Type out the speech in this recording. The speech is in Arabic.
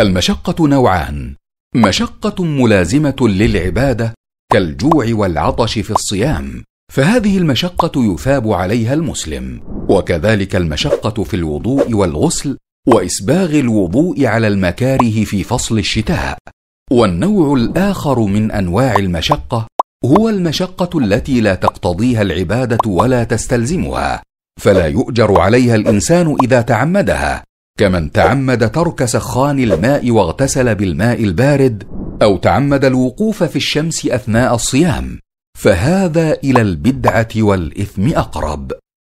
المشقة نوعان: مشقة ملازمة للعبادة كالجوع والعطش في الصيام، فهذه المشقة يثاب عليها المسلم، وكذلك المشقة في الوضوء والغسل وإسباغ الوضوء على المكاره في فصل الشتاء. والنوع الآخر من أنواع المشقة هو المشقة التي لا تقتضيها العبادة ولا تستلزمها، فلا يؤجر عليها الإنسان إذا تعمدها، كمن تعمد ترك سخان الماء واغتسل بالماء البارد او تعمد الوقوف في الشمس اثناء الصيام فهذا الى البدعه والاثم اقرب